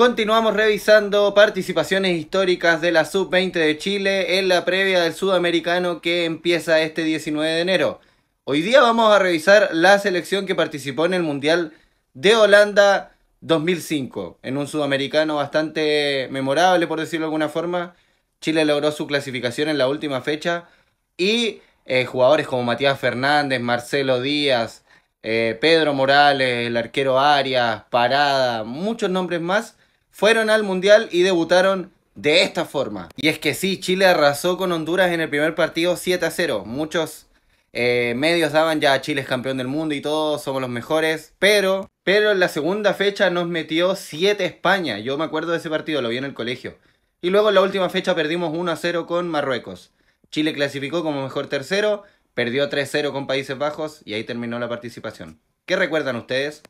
Continuamos revisando participaciones históricas de la Sub-20 de Chile en la previa del Sudamericano que empieza este 19 de enero. Hoy día vamos a revisar la selección que participó en el Mundial de Holanda 2005, en un sudamericano bastante memorable, por decirlo de alguna forma. Chile logró su clasificación en la última fecha y eh, jugadores como Matías Fernández, Marcelo Díaz, eh, Pedro Morales, el arquero Arias, Parada, muchos nombres más fueron al Mundial y debutaron de esta forma. Y es que sí, Chile arrasó con Honduras en el primer partido 7 a 0. Muchos eh, medios daban ya Chile es campeón del mundo y todos somos los mejores. Pero, pero en la segunda fecha nos metió 7 España. Yo me acuerdo de ese partido, lo vi en el colegio. Y luego en la última fecha perdimos 1 a 0 con Marruecos. Chile clasificó como mejor tercero, perdió 3 0 con Países Bajos y ahí terminó la participación. ¿Qué recuerdan ustedes?